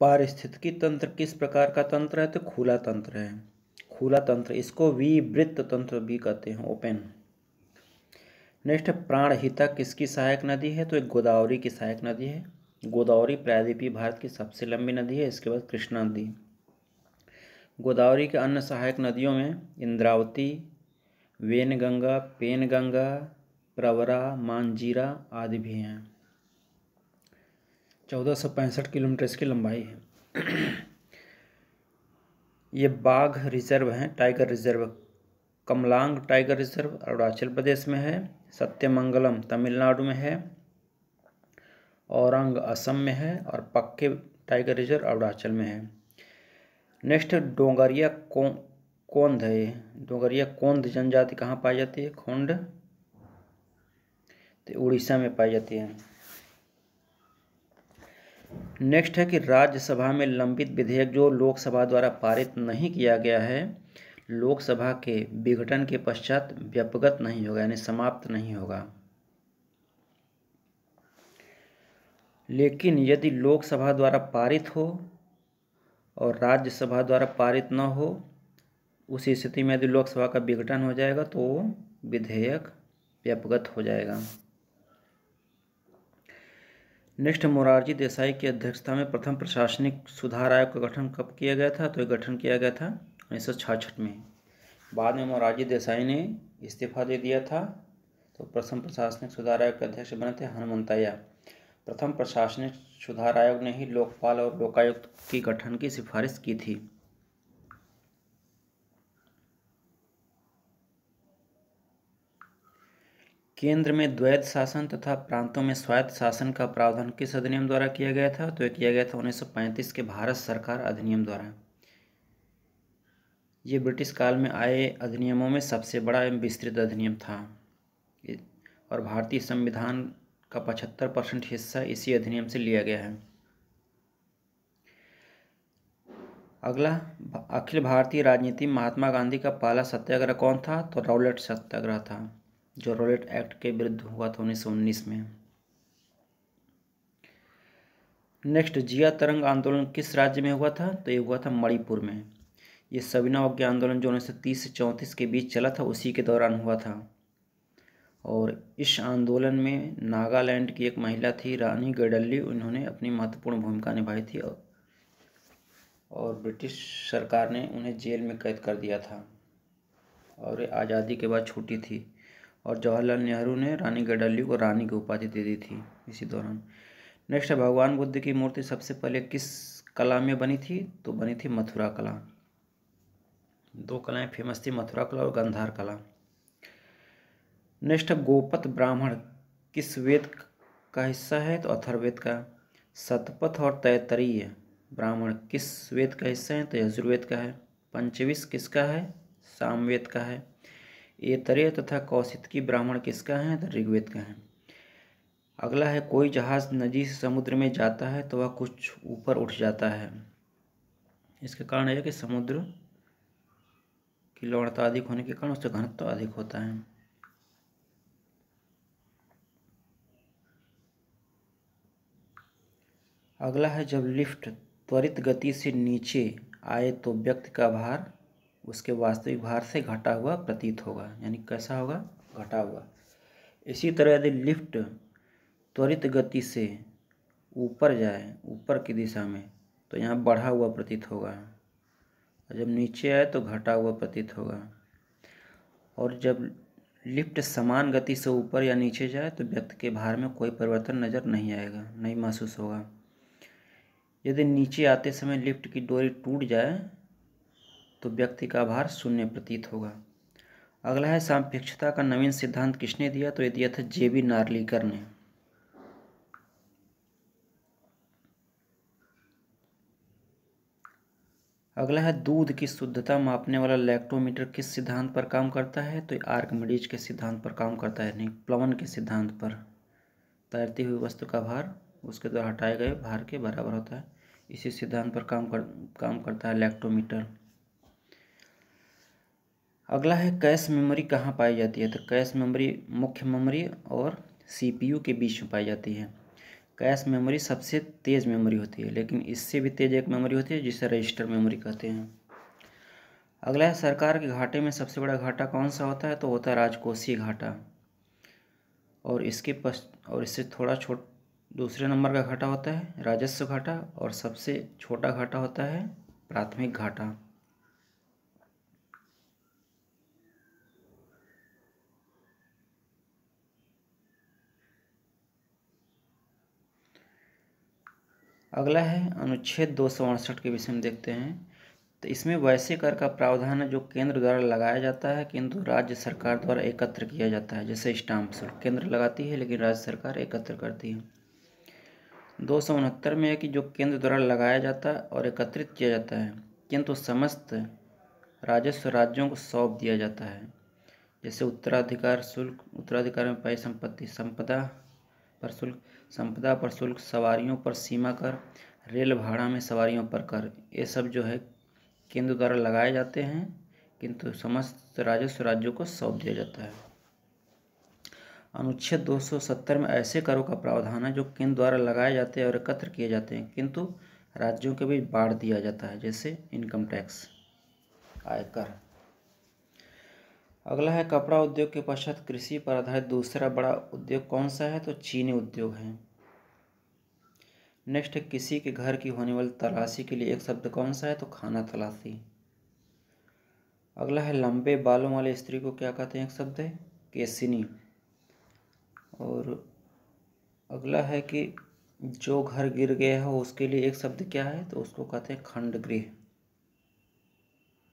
पारिस्थितिकी तंत्र किस प्रकार का तंत्र है तो खुला तंत्र है खुला तंत्र इसको विवृत्त तंत्र भी कहते हैं ओपन नेक्स्ट प्राणहिता किसकी सहायक नदी है तो एक गोदावरी की सहायक नदी है गोदावरी प्रायद्वीपीय भारत की सबसे लंबी नदी है इसके बाद कृष्णा नदी गोदावरी के अन्य सहायक नदियों में इंद्रावती वेनगंगा पेनगंगा प्रवरा मानजीरा आदि भी हैं चौदह सौ पैंसठ किलोमीटर इसकी लंबाई है ये बाघ रिजर्व हैं tiger reserve Kamlang tiger reserve Arunachal Pradesh में है सत्यमंगलम तमिलनाडु में है औरंग असम में है और पक्के टाइगर रिजर्व अरुणाचल में है नेक्स्ट डोंगरिया कोंद कोंध है डोंगरिया कोंद जनजाति कहाँ पाई जाती है खोंड तो उड़ीसा में पाई जाती है नेक्स्ट है कि राज्यसभा में लंबित विधेयक जो लोकसभा द्वारा पारित नहीं किया गया है लोकसभा के विघटन के पश्चात व्यपगत नहीं होगा यानी समाप्त नहीं होगा लेकिन यदि लोकसभा द्वारा पारित हो और राज्यसभा द्वारा पारित न हो उसी स्थिति में यदि लोकसभा का विघटन हो जाएगा तो विधेयक व्यपगत हो जाएगा नेक्स्ट मोरारजी देसाई की अध्यक्षता में प्रथम प्रशासनिक सुधार आयोग का गठन कब किया गया था तो यह गठन किया गया था उन्नीस में बाद में मोरारजी देसाई ने इस्तीफा दे दिया था तो प्रथम प्रशासनिक सुधार आयोग के अध्यक्ष बने थे हनुमंतया प्रथम प्रशासनिक सुधार आयोग ने ही लोकपाल और लोकायुक्त की गठन की सिफारिश की थी केंद्र में द्वैत शासन तथा प्रांतों में स्वायत्त शासन का प्रावधान किस अधिनियम द्वारा किया गया था तो यह किया गया था 1935 के भारत सरकार अधिनियम द्वारा ये ब्रिटिश काल में आए अधिनियमों में सबसे बड़ा एवं विस्तृत अधिनियम था और भारतीय संविधान का पचहत्तर परसेंट हिस्सा इसी अधिनियम से लिया गया है अगला अखिल भारतीय राजनीति महात्मा गांधी का पहला सत्याग्रह कौन था तो रौलट सत्याग्रह था जो रोलेट एक्ट के विरुद्ध हुआ था उन्नीस में नेक्स्ट जिया तरंग आंदोलन किस राज्य में हुआ था तो ये हुआ था मणिपुर में ये सविनावज्ञ आंदोलन जो उन्नीस सौ तीस से चौंतीस के बीच चला था उसी के दौरान हुआ था और इस आंदोलन में नागालैंड की एक महिला थी रानी गडल्ली उन्होंने अपनी महत्वपूर्ण भूमिका निभाई थी और, और ब्रिटिश सरकार ने उन्हें जेल में कैद कर दिया था और आज़ादी के बाद छूटी थी और जवाहरलाल नेहरू ने रानी गडल्यू को रानी की उपाधि दे दी थी इसी दौरान नेक्स्ट है भगवान बुद्ध की मूर्ति सबसे पहले किस कला में बनी थी तो बनी थी मथुरा कला दो कलाएं फेमस थी मथुरा कला और गंधार कला नेक्स्ट गोपत ब्राह्मण किस वेद का हिस्सा है तो अथर्वेद का सतपथ और तैतरीय ब्राह्मण किस वेद का हिस्सा है तो यजुर्वेद का है पंचविश किसका है सामवेद का है ये तरे तथा कौशित की ब्राह्मण किसका है तो ऋग्वेद का है अगला है कोई जहाज नदी से समुद्र में जाता है तो वह कुछ ऊपर उठ जाता है इसके कारण यह कि समुद्र की लवणता अधिक होने के कारण उससे घनत्व तो अधिक होता है अगला है जब लिफ्ट त्वरित गति से नीचे आए तो व्यक्ति का भार उसके वास्तविक भार से घटा हुआ प्रतीत होगा यानी कैसा होगा घटा हुआ इसी तरह यदि लिफ्ट त्वरित गति से ऊपर जाए ऊपर की दिशा में तो यहाँ बढ़ा हुआ प्रतीत होगा और जब नीचे आए तो घटा हुआ प्रतीत होगा और जब लिफ्ट समान गति से ऊपर या नीचे जाए तो व्यक्ति के भार में कोई परिवर्तन नज़र नहीं आएगा नहीं महसूस होगा यदि नीचे आते समय लिफ्ट की डोरी टूट जाए तो व्यक्ति का आभार शून्य प्रतीत होगा अगला है सापेक्षता का नवीन सिद्धांत किसने दिया तो ये दिया था जे बी नार्लीकर ने अगला है दूध की शुद्धता मापने वाला लैक्टोमीटर किस सिद्धांत पर काम करता है तो आर्कमिडीज के सिद्धांत पर काम करता है नहीं प्लवन के सिद्धांत पर तैरती हुई वस्तु का भार उसके द्वारा हटाए गए भार के बराबर होता है इसी सिद्धांत पर काम कर काम करता है लैक्टोमीटर अगला है कैश मेमोरी कहाँ पाई जाती है तो कैश मेमोरी मुख्य मेमोरी और सीपीयू के बीच में पाई जाती है कैश मेमोरी सबसे तेज़ मेमोरी होती है लेकिन इससे भी तेज़ एक मेमोरी होती है जिसे रजिस्टर मेमोरी कहते हैं अगला है सरकार के घाटे में सबसे बड़ा घाटा कौन सा होता है तो होता है राजकोषीय घाटा और इसके पश्च और इससे थोड़ा छोट दूसरे नंबर का घाटा होता है राजस्व घाटा और सबसे छोटा घाटा होता है प्राथमिक घाटा अगला है अनुच्छेद दो सौ अड़सठ के विषय में देखते हैं तो इसमें वैसे कर का प्रावधान है जो केंद्र द्वारा लगाया जाता है किंतु राज्य सरकार द्वारा एकत्र किया जाता है जैसे स्टाम्प शुल्क केंद्र लगाती है लेकिन राज्य सरकार एकत्र करती है दो सौ उनहत्तर में है कि जो केंद्र द्वारा लगाया जाता है और एकत्रित किया जाता है किंतु समस्त राजस्व राज्यों को सौंप दिया जाता है जैसे उत्तराधिकार शुल्क उत्तराधिकार में पाई संपत्ति संपदा पर शुल्क संपदा पर शुल्क सवारियों पर सीमा कर रेल भाड़ा में सवारियों पर कर ये सब जो है केंद्र द्वारा लगाए जाते हैं किंतु समस्त राजस्व राज्यों को सौंप दिया जाता है अनुच्छेद 270 में ऐसे करों का प्रावधान है जो केंद्र द्वारा लगाए जाते हैं और एकत्र किए जाते हैं किंतु राज्यों के बीच बांट दिया जाता है जैसे इनकम टैक्स आयकर अगला है कपड़ा उद्योग के पश्चात कृषि पर आधारित दूसरा बड़ा उद्योग कौन सा है तो चीनी उद्योग है नेक्स्ट है किसी के घर की होने वाली तलाशी के लिए एक शब्द कौन सा है तो खाना तलाशी अगला है लंबे बालों वाले स्त्री को क्या कहते हैं एक शब्द है केसिनी और अगला है कि जो घर गिर गया हो उसके लिए एक शब्द क्या है तो उसको कहते हैं खंड गृह